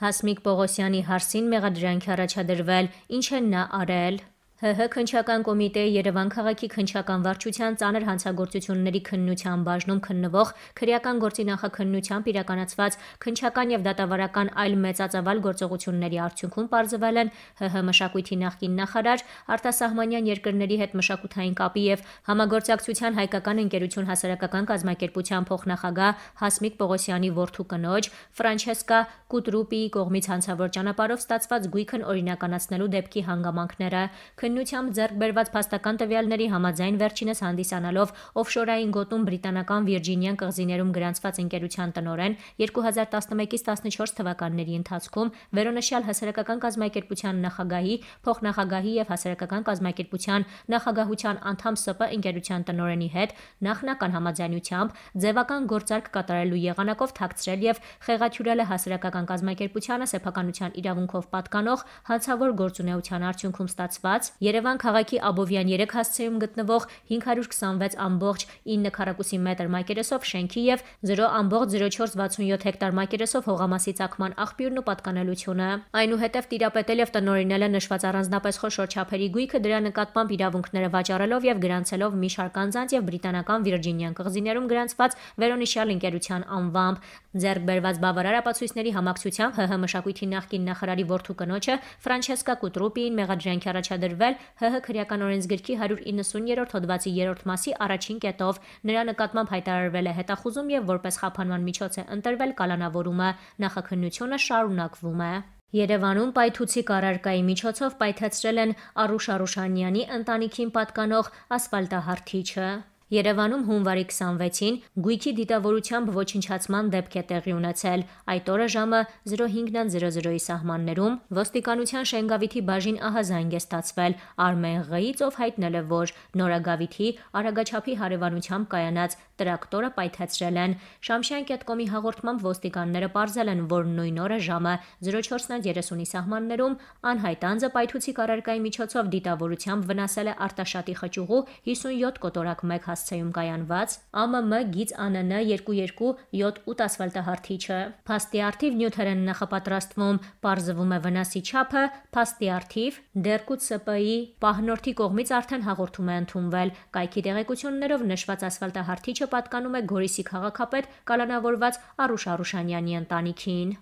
Հասմիկ Պողոսյանի հարցին մեղադրանք առաջադրվել, ինչ են նա արել։ ՀՀ քնչական կոմիտեի Երևան քաղաքի քնչական վարչության ծանր հանցագործությունների քննության բաժնում քննվող քրեական գործի նախաքննությամբ իրականացված քնչական եւ դատավարական այլ մեծածավալ գործողությունների արդյունքում ողջվել են ՀՀ մշակույթի նախկին նախարար արտասահմանյան երկրների հետ մշակութային կապի եւ համագործակցության հայկական ընկերություն հասարակական կազմակերպության փոխնախագահ Հասմիկ Պողոսյանի որդու կնոջ Ֆրանչեսկա Կուտրուպիի կողմից հանցավոր ճանապարհով ստացված գույքն օրինականացնելու դեպքի հանգամանքները Քննությամբ ձեռք բերված փաստական տվյալների համաձայն վերջինս հանդիսանալով օֆշորային գոտում բրիտանական Վիրջինիան կղզիներում գրանցված ընկերության տնորեն 2011-ից 14 թվականների ընթացքում վերոնշյալ հասարակական կազմակերպության նախագահի, փոխնախագահի եւ հասարակական կազմակերպության նախագահության անդամ ՍՊ ընկերության տնորենի հետ նախնական համաձայնությամբ ձևական գործարք կատարելու եղանակով թաքցրել եւ խեղաթյուրել է հասարակական կազմակերպությանը սեփականության իրավունքով պատկանող հանցավոր գործունեության արդյունքում ստացված Երևան քաղաքի Աբովյան 3 հասցեում գտնվող 526.9 քառակուսի մետր մակերեսով շենքի եւ 0.0467 հեկտար մակերեսով հողամասի ցակման աղբյուրն ու պատկանելությունը։ Այնուհետև տիրապետել եւ տնօրինել է նշված առանձնապես խոշոր չափերի գույքը դրա նկատմամբ իրավունքները վաճառելով եւ գրանցելով մի շարք անձանց եւ բրիտանական Վիրջինյան կղզիներում գրանցված Վերոնիշյալ ընկերության անվամբ ձեռք բերված բավարար ապացույցների համակցությամբ ՀՀ մշակույթի նախկին նախարարի Որթու կնոջը Ֆրանչեսկա Կուտրուպիին մեղադրանքի առաջադրվել հրաժարվել ՀՀ քրեական օրենսգրքի 190-րդ հոդվածի 3-րդ մասի առաջին կետով։ Նրա նկատմամբ հայտարարվել է հետախուզում եւ որպես խափանման միջոց է ընտրվել կալանավորումը։ Նախաքննությունը շարունակվում է։ Երևանում պայթուցի կարարկայի միջոցով պայթեցրել են Արուշ Արուշանյանի ընտանիքին պատկանող ասֆալտահարթիչը։ Երևանում հունվարի 26-ին գույքի դիտավորությամբ ոչնչացման դեպք է տեղի ունեցել։ Այդ օրը ժամը 05:00-ի սահմաններում ոստիկանության Շենգավիթի բաժին ահազանգ է ստացվել Արմեն Ղ-ից, ով հայտնել է, որ Նորագավիթի Արագաչափի հարևանությամբ կայանած տրակտորը պայթեցրել են։ Shamshian.com-ի հաղորդմամբ ոստիկանները ողջել են, որ նույն օրը ժամը 04:30-ի սահմաններում անհայտ անձը պայթուցիկ առարկայի միջոցով դիտավորությամբ վնասել է Արտաշատի խճուղու 57 կոտորակ 1 կասցեում կայանված ԱՄՆ գիծ ԱՆՆ 2278 ասֆալտահարթիչը։ Փաստի արդիվ նյութերեն նախապատրաստվում, parzվում է վնասի չափը, փաստի արդիվ դերկուց ՍՊ-ի պահնորդի կողմից արդեն հաղորդում է ընդունվել։ Կայքի տեղեկություններով նշված ասֆալտահարթիչը պատկանում է Գորիսի քաղաքապետ կալանավորված Արուշ Արուշանյանի ընտանիքին։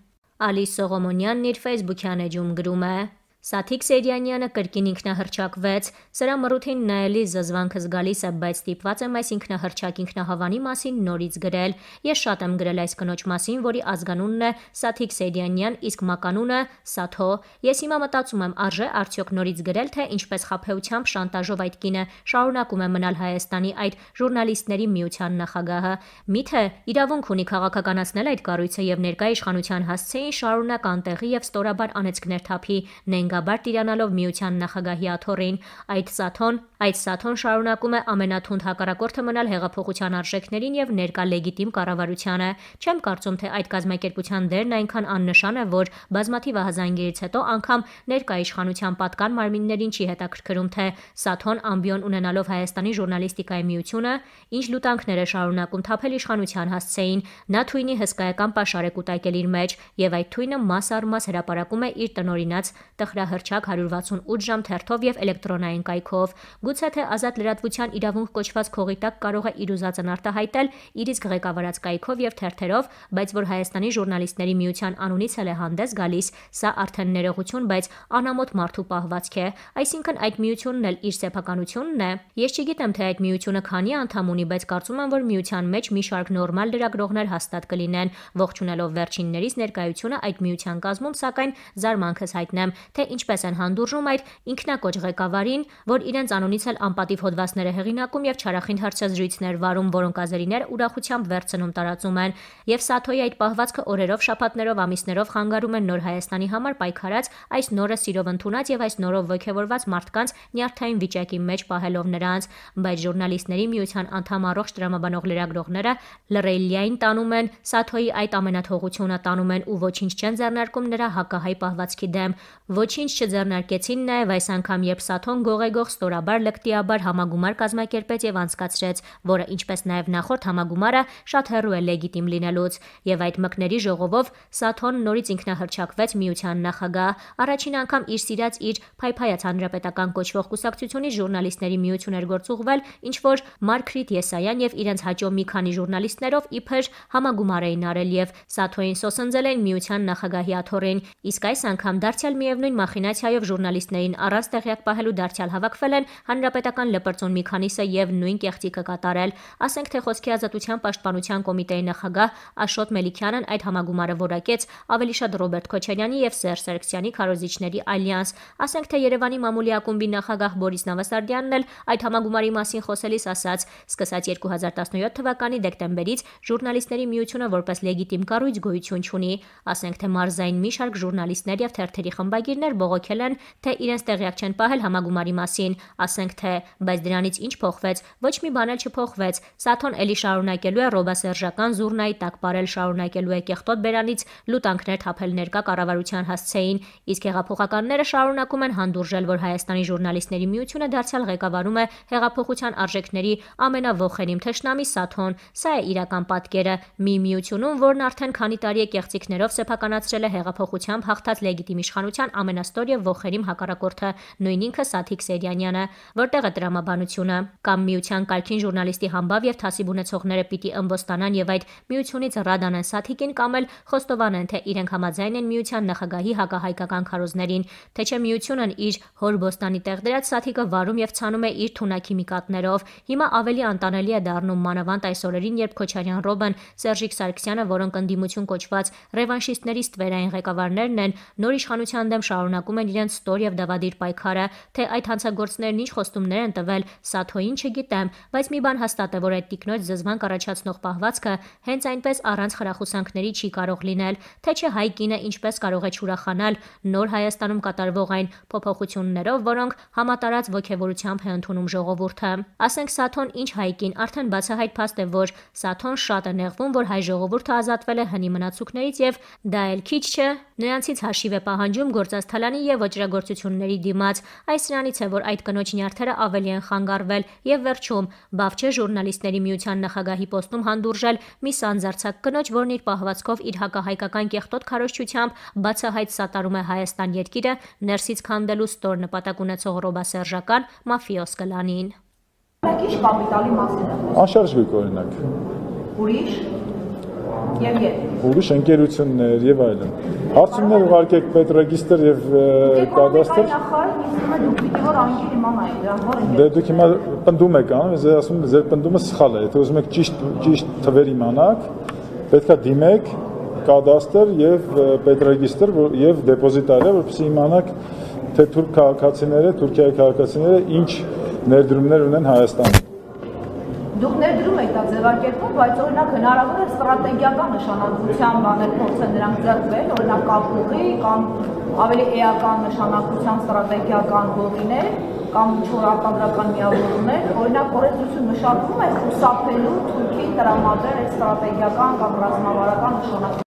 Ալի Սողոմոնյանն իր Facebook-յան էջում գրում է. Սաթիկ Սերյանյանը կրկին ինքնահրճակվեց։ Սրա մռութին նայելի զզվանքը զգալիս է, բայց ստիպված եմ այս ինքնահրճակ ինքնահավանի մասին նորից գրել։ Ես շատ եմ գրել այս կնոջ մասին, որի ազգանունն է Սաթիկ Սերյանյան, իսկ մականունը Սաթո։ Ես հիմա մտածում եմ, արժե արդյոք նորից գրել, թե ինչպես խափեությամբ շանտաժով այդ կինը շարունակում է մնալ Հայաստանի այդ ժուրնալիստների միության նախագահը։ Միթե իրավունք ունի քաղաքականացնել այդ կառույցը եւ ներկա իշխանության հասցեին շարունակ անտեղի եւ ստորաբար անեցքներ թափի նենգ վտանգաբար տիրանալով միության նախագահի աթոռին։ Այդ Սաթոն, այդ Սաթոն շարունակում է ամենաթունդ հակառակորդը մնալ հեղափոխության արժեքներին եւ ներկա լեգիտիմ կառավարությանը։ Չեմ կարծում, թե այդ կազմակերպության դերն այնքան աննշան է, որ բազմաթիվ ահազանգերից հետո անգամ ներկա իշխանության պատկան մարմիններին չի հետաքրքրում, թե Սաթոն ամբիոն ունենալով Հայաստանի ժուրնալիստիկայի միությունը ինչ լուտանքներ է շարունակում թափել իշխանության հասցեին։ Նա թույնի հսկայական պաշարեք ուտակել իր մեջ եւ այդ թույնը մաս առ մաս հրապարակում է իր տնորինած տխրահ հրահրճակ 168 ժամ թերթով եւ էլեկտրոնային կայքով։ Գուցե թե ազատ լրատվության իրավունք կոչված քողի տակ կարող է իր ուզածն արտահայտել իր իսկ ղեկավարած կայքով եւ թերթերով, բայց որ Հայաստանի ժուրնալիստների միության անունից էլ է հանդես գալիս, սա արդեն ներողություն, բայց անամոթ մարդու պահվածք է, այսինքն այդ միությունն էլ իր սեփականությունն է։ Ես չգիտեմ թե այդ միությունը քանի անդամ ունի, բայց կարծում եմ, որ միության մեջ մի շարք նորմալ լրագրողներ հաստատ կլինեն։ Ողջունելով վերջիններից ներկայությունը այդ միության կազմում, սակայն զարմանքս հայտնեմ, թե ինչպես են հանդուրժում այդ ինքնակոչ ղեկավարին, որ իրենց անունից էլ անպատիվ հոդվածներ է հեղինակում եւ չարախին հարցազրույցներ վարում, որոնք ազերիներ ուրախությամբ վերցնում տարածում են, եւ Սաթոյի այդ պահվածքը օրերով, շաբաթներով, ամիսներով խանգարում են նոր Հայաստանի համար պայքարած այս նորը սիրով ընդունած եւ այս նորով ողջևորված մարդկանց նյարդային վիճակի մեջ պահելով նրանց, բայց ժուրնալիստների միության անդամ առողջ դրամաբանող լրագրողները լրելիային տանում են Սաթոյի այդ ամենաթողությունը տանում են ու ոչինչ չեն ձեռնարկում նրա հակահայ պահվածքի դեմ, ոչինչ ոչինչ չձեռնարկեցին նաև այս անգամ, երբ Սաթոն գողեգող ստորաբար լկտիաբար համագումար կազմակերպեց եւ անցկացրեց, որը ինչպես նաև նախորդ համագումարը շատ հեռու է լեգիտիմ լինելուց, եւ այդ մկների ժողովով Սաթոն նորից ինքնահռչակվեց միության նախագահ, առաջին անգամ իր սիրած իր փայփայած հանրապետական կոչվող կուսակցությունի ժուրնալիստների միություն էր գործուղվել, ինչ որ Մարքրիտ Եսայան եւ իրենց հաջո մի քանի ժուրնալիստներով իբր համագումար էին արել եւ Սաթոին սոսնձել են միության նախագահի աթոռին, իսկ այս անգամ դարձյալ միևնույն մախինացիայով ժուրնալիստներին առանց տեղյակ պահելու դարձյալ հավաքվել են հանրապետական լպրծուն մի քանիսը եւ նույն կեղծիկը կատարել։ Ասենք թե խոսքի ազատության պաշտպանության կոմիտեի նախագահ Աշոտ Մելիքյանն այդ համագումարը որակեց ավելի շատ Ռոբերտ Քոչարյանի եւ Սերժ Սարգսյանի քարոզիչների ալիանս։ Ասենք թե Երևանի մամուլի ակումբի նախագահ Բորիս Նավասարդյանն էլ այդ համագումարի մասին խոսելիս ասաց. սկսած 2017 թվականի դեկտեմբերից ժուրնալիստների միությունը որպես լեգիտիմ կառույց գոյություն ունի։ Ասենք թե մարզային մի շարք ժուրնալիստներ եւ թերթերի խմբագիրներ ընկերներ բողոքել են, թե իրենց տեղյակ չեն պահել համագումարի մասին, ասենք թե, բայց դրանից ինչ փոխվեց, ոչ մի բան էլ չփոխվեց։ Սաթոն էլի շարունակելու է ռոբասերժական զուրնայի տակ բարել շարունակելու է կեղտոտ բերանից լուտանքներ թափել ներկա կառավարության հասցեին, իսկ հեղափոխականները շարունակում են հանդուրժել, որ Հայաստանի ժուրնալիստների միությունը դարձյալ ղեկավարում է հեղափոխության արժեքների ամենավոխերիմ թշնամի Սաթոն։ Սա է իրական պատկերը՝ մի միությունում, որն արդեն քանի տարի է կեղծիքներով սեփականացրել է հեղափոխությամբ հաղթած լեգիտիմ իշխանության ամենա Աստրոյը ոխերիմ հակառակորդը, նույն ինքը Սաթիկ Սերյանյանը, որտեղ է դրամաբանությունը։ Կամ միության կալքին ժուրնալիստի համբավ եւ թասիբ ունեցողները պիտի ըմբոստանան եւ այդ միությունից ռադանան Սաթիկին կամ էլ խոստովանեն, թե իրենք համաձայն են միության նախագահի հակահայկական քարոզներին, թե չէ միությունն իր հոր ոստանի տեղ դրած Սաթիկը վարում եւ ցանում է իր թունակի միկատներով։ Հիմա ավելի անտանելի է դառնում մանավանդ այս օրերին, երբ Քոչարյան Ռոբեն, Սերժիկ Սարգսյանը, որոնք ընդդիմություն կոչված ռևանշիստների ստվերային ղեկավարներն են, նոր իշխանության դեմ շարունակ շարունակում են իրենց ստոր եւ դավադիր պայքարը, թե այդ հանցագործներն ինչ խոստումներ են տվել Սաթոին չգիտեմ, բայց մի բան հաստատ է, որ այդ տիկնոջ զզվանք առաջացնող պահվածքը հենց այնպես առանց խրախուսանքների չի կարող լինել, թե չէ հայ կինը ինչպես կարող է չուրախանալ նոր Հայաստանում կատարվող այն փոփոխություններով, որոնք համատարած ողջավորությամբ է ընդունում ժողովուրդը։ Ասենք Սաթոն ինչ հայկին արդեն բացահայտ փաստ է, որ Սաթոն շատ է նեղվում, որ հայ ժողովուրդը ազատվել է հնի մնացուկներից եւ դա էլ քիչ չէ, նրանցից հաշիվ է պահանջում գործած Թանգարանի եւ վճռագործությունների դիմաց։ Այս նրանից է, որ այդ կնոջ նյարդերը ավելի են խանգարվել եւ վերջում Բավչե ժուրնալիստների միության նախագահի պոստում հանդուրժել մի սանձարցակ կնոջ, որն իր պահվածքով իր հակահայկական կեղտոտ քարոշչությամբ բացահայտ սատարում է Հայաստան երկիրը ներսից քանդելու ստոր նպատակ ունեցող ռոբասերժական մաֆիոս կլանին։ Ինչ կապիտալի մասին է խոսքը։ Անշարժ բիկ օրինակ։ Ուրիշ Եվ ետ։ Ուրիշ ընկերություններ եւ այլն։ Հարցումներ ուղարկեք պետրեգիստր եւ կադաստր։ հա, Դե դուք հիմա պնդում եք, ան, ես ասում եմ, ձեր պնդումը սխալ է։ Եթե ուզում եք ճիշտ ճիշտ թվեր իմանաք, պետքա դիմեք կադաստր եւ պետրեգիստր եւ դեպոզիտարը, որպեսզի իմանաք թե թուրք քաղաքացիները, Թուրքիայի քաղաքացիները ինչ ներդրումներ ունեն Հայաստանում։ Դուք ներդրում եք դա ձևակերպում բայց օրինակ հնարավոր է ստրատեգիական նշանակության բաներ փորձեն նրանք ձեռքբերել, օրինակ կապուղի կամ ավելի էական նշանակության ստրատեգիական գոտիներ կամ ինչ-որ ապագական միավորումներ, օրինակ օրենսդրություն մշակվում է խուսափելու Թուրքիին տրամադրել այդ ստրատեգիական կամ ռազմավարական նշանակություն